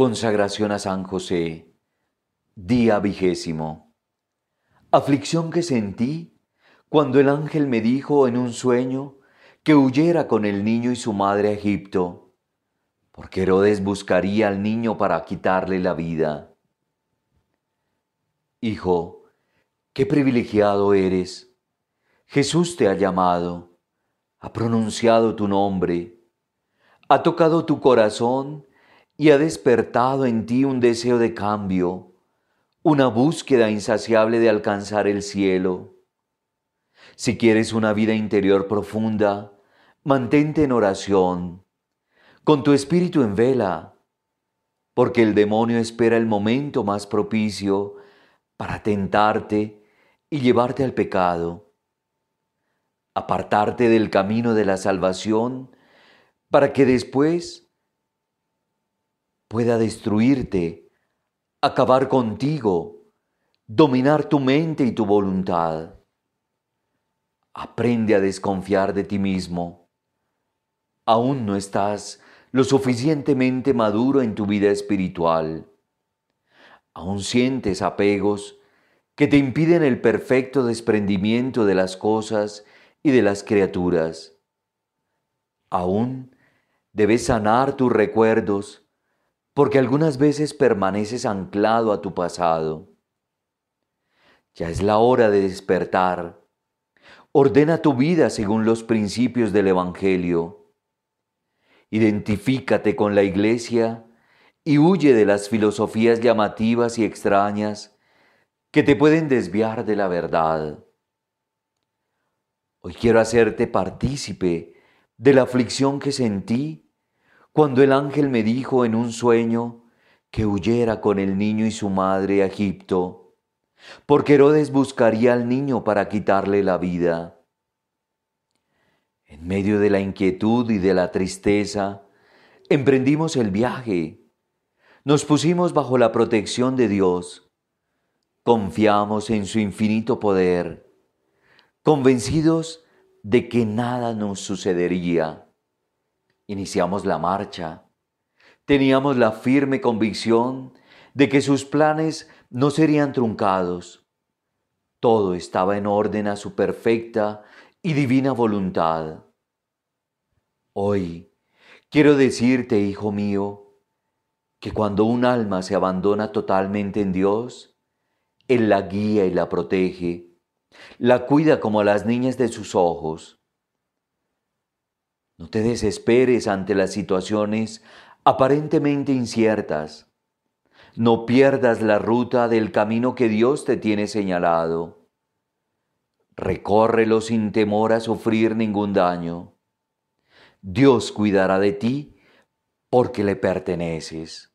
Consagración a San José, día vigésimo. Aflicción que sentí cuando el ángel me dijo en un sueño que huyera con el niño y su madre a Egipto, porque Herodes buscaría al niño para quitarle la vida. Hijo, qué privilegiado eres. Jesús te ha llamado, ha pronunciado tu nombre, ha tocado tu corazón, y ha despertado en ti un deseo de cambio, una búsqueda insaciable de alcanzar el cielo. Si quieres una vida interior profunda, mantente en oración, con tu espíritu en vela, porque el demonio espera el momento más propicio para tentarte y llevarte al pecado, apartarte del camino de la salvación, para que después pueda destruirte, acabar contigo, dominar tu mente y tu voluntad. Aprende a desconfiar de ti mismo. Aún no estás lo suficientemente maduro en tu vida espiritual. Aún sientes apegos que te impiden el perfecto desprendimiento de las cosas y de las criaturas. Aún debes sanar tus recuerdos porque algunas veces permaneces anclado a tu pasado. Ya es la hora de despertar. Ordena tu vida según los principios del Evangelio. Identifícate con la Iglesia y huye de las filosofías llamativas y extrañas que te pueden desviar de la verdad. Hoy quiero hacerte partícipe de la aflicción que sentí cuando el ángel me dijo en un sueño que huyera con el niño y su madre a Egipto, porque Herodes buscaría al niño para quitarle la vida. En medio de la inquietud y de la tristeza, emprendimos el viaje. Nos pusimos bajo la protección de Dios. Confiamos en su infinito poder, convencidos de que nada nos sucedería. Iniciamos la marcha. Teníamos la firme convicción de que sus planes no serían truncados. Todo estaba en orden a su perfecta y divina voluntad. Hoy quiero decirte, hijo mío, que cuando un alma se abandona totalmente en Dios, Él la guía y la protege, la cuida como a las niñas de sus ojos, no te desesperes ante las situaciones aparentemente inciertas. No pierdas la ruta del camino que Dios te tiene señalado. Recórrelo sin temor a sufrir ningún daño. Dios cuidará de ti porque le perteneces.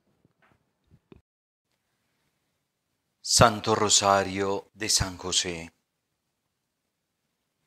Santo Rosario de San José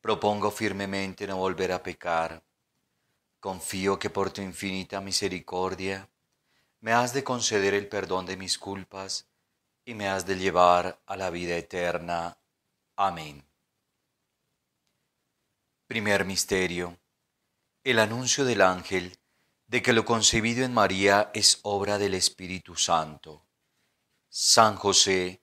Propongo firmemente no volver a pecar. Confío que por tu infinita misericordia me has de conceder el perdón de mis culpas y me has de llevar a la vida eterna. Amén. Primer Misterio. El anuncio del ángel de que lo concebido en María es obra del Espíritu Santo. San José,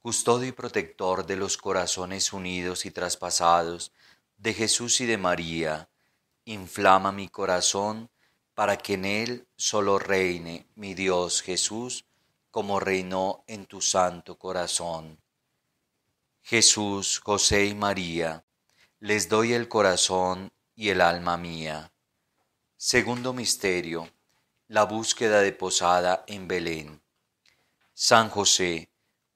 custodio y protector de los corazones unidos y traspasados de Jesús y de María, inflama mi corazón para que en él solo reine mi Dios Jesús, como reinó en tu santo corazón. Jesús, José y María, les doy el corazón y el alma mía. Segundo misterio, la búsqueda de posada en Belén. San José,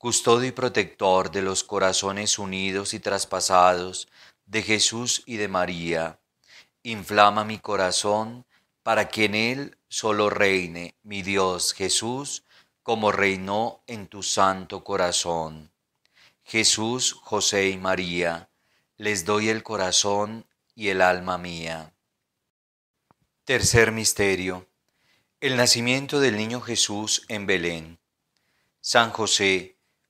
custodio y protector de los corazones unidos y traspasados de Jesús y de María, inflama mi corazón para que en él solo reine mi Dios Jesús, como reinó en tu santo corazón. Jesús, José y María, les doy el corazón y el alma mía. Tercer misterio. El nacimiento del niño Jesús en Belén. San José,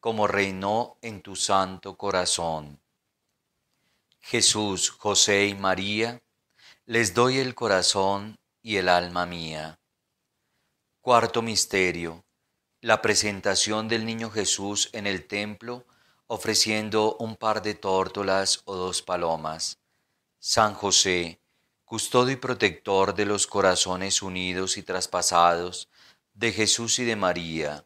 como reinó en tu santo corazón. Jesús, José y María, les doy el corazón y el alma mía. Cuarto misterio, la presentación del niño Jesús en el templo ofreciendo un par de tórtolas o dos palomas. San José, custodio y protector de los corazones unidos y traspasados de Jesús y de María,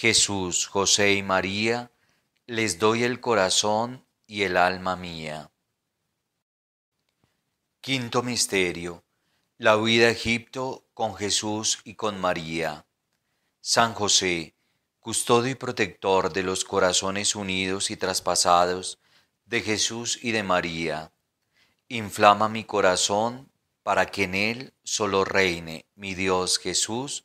Jesús, José y María, les doy el corazón y el alma mía. Quinto Misterio. La huida a Egipto con Jesús y con María. San José, custodio y protector de los corazones unidos y traspasados de Jesús y de María, inflama mi corazón para que en él solo reine mi Dios Jesús,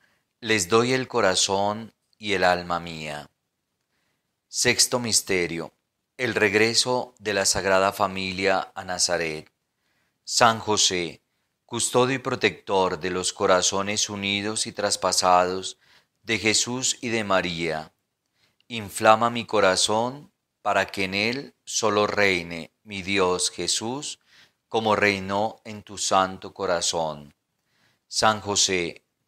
les doy el corazón y el alma mía. Sexto Misterio. El regreso de la Sagrada Familia a Nazaret. San José, custodio y protector de los corazones unidos y traspasados de Jesús y de María. Inflama mi corazón para que en él solo reine mi Dios Jesús, como reinó en tu santo corazón. San José,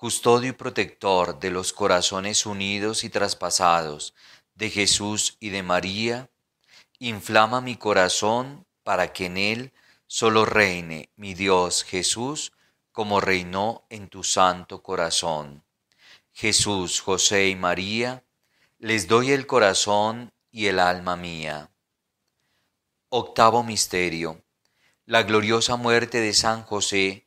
custodio y protector de los corazones unidos y traspasados de Jesús y de María, inflama mi corazón para que en él solo reine mi Dios Jesús, como reinó en tu santo corazón. Jesús, José y María, les doy el corazón y el alma mía. Octavo Misterio. La gloriosa muerte de San José,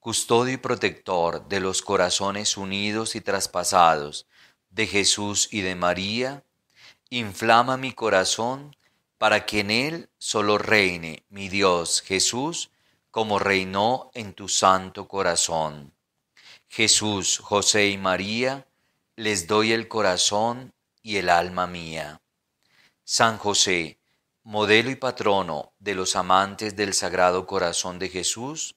custodio y protector de los corazones unidos y traspasados de Jesús y de María, inflama mi corazón para que en él solo reine mi Dios Jesús, como reinó en tu santo corazón. Jesús, José y María, les doy el corazón y el alma mía. San José, modelo y patrono de los amantes del Sagrado Corazón de Jesús,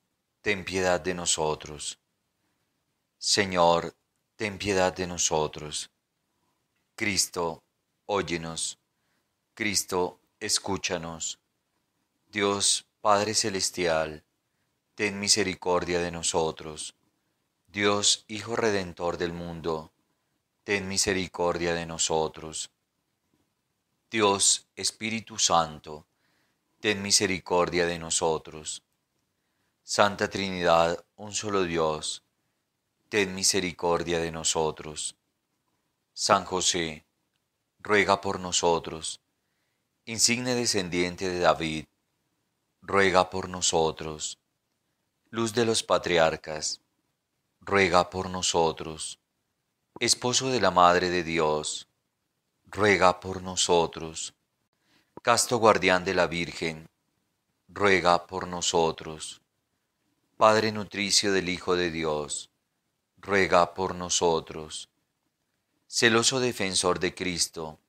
ten piedad de nosotros. Señor, ten piedad de nosotros. Cristo, óyenos. Cristo, escúchanos. Dios Padre Celestial, ten misericordia de nosotros. Dios Hijo Redentor del mundo, ten misericordia de nosotros. Dios Espíritu Santo, ten misericordia de nosotros. Santa Trinidad, un solo Dios, ten misericordia de nosotros. San José, ruega por nosotros. Insigne descendiente de David, ruega por nosotros. Luz de los patriarcas, ruega por nosotros. Esposo de la Madre de Dios, ruega por nosotros. Casto guardián de la Virgen, ruega por nosotros. Padre nutricio del Hijo de Dios, ruega por nosotros. Celoso defensor de Cristo,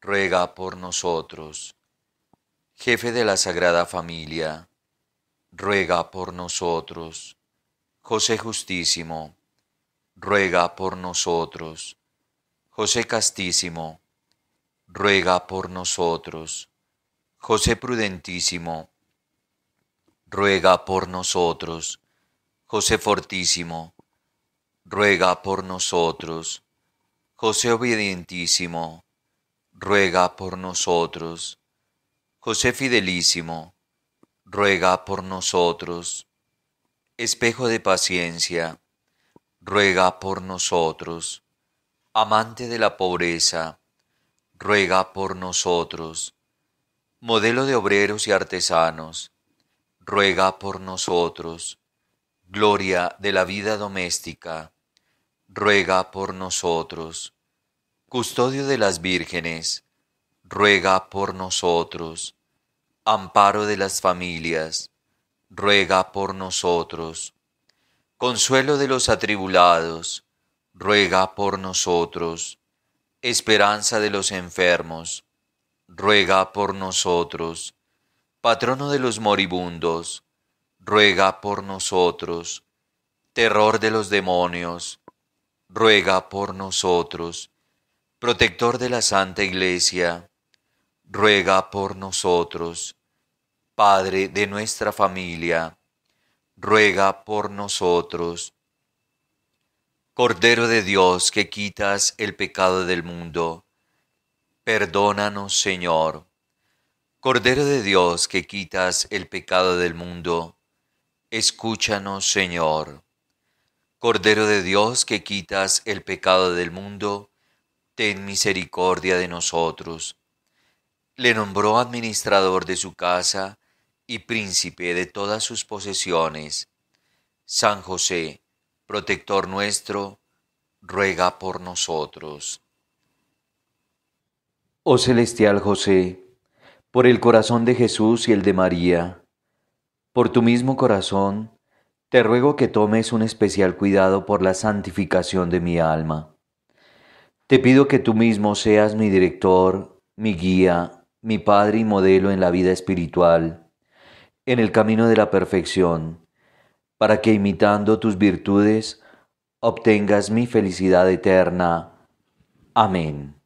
ruega por nosotros. Jefe de la Sagrada Familia, ruega por nosotros. José Justísimo, ruega por nosotros. José Castísimo, ruega por nosotros. José Prudentísimo, ruega por nosotros. José Fortísimo, ruega por nosotros. José Obedientísimo, ruega por nosotros. José Fidelísimo, ruega por nosotros. Espejo de paciencia, ruega por nosotros. Amante de la pobreza, ruega por nosotros. Modelo de obreros y artesanos, ruega por nosotros. Gloria de la vida doméstica, ruega por nosotros. Custodio de las vírgenes, ruega por nosotros. Amparo de las familias, ruega por nosotros. Consuelo de los atribulados, ruega por nosotros. Esperanza de los enfermos, ruega por nosotros patrono de los moribundos, ruega por nosotros. Terror de los demonios, ruega por nosotros. Protector de la Santa Iglesia, ruega por nosotros. Padre de nuestra familia, ruega por nosotros. Cordero de Dios que quitas el pecado del mundo, perdónanos Señor. Cordero de Dios que quitas el pecado del mundo, escúchanos Señor. Cordero de Dios que quitas el pecado del mundo, ten misericordia de nosotros. Le nombró administrador de su casa y príncipe de todas sus posesiones. San José, protector nuestro, ruega por nosotros. Oh celestial José, por el corazón de Jesús y el de María, por tu mismo corazón, te ruego que tomes un especial cuidado por la santificación de mi alma. Te pido que tú mismo seas mi director, mi guía, mi padre y modelo en la vida espiritual, en el camino de la perfección, para que imitando tus virtudes obtengas mi felicidad eterna. Amén.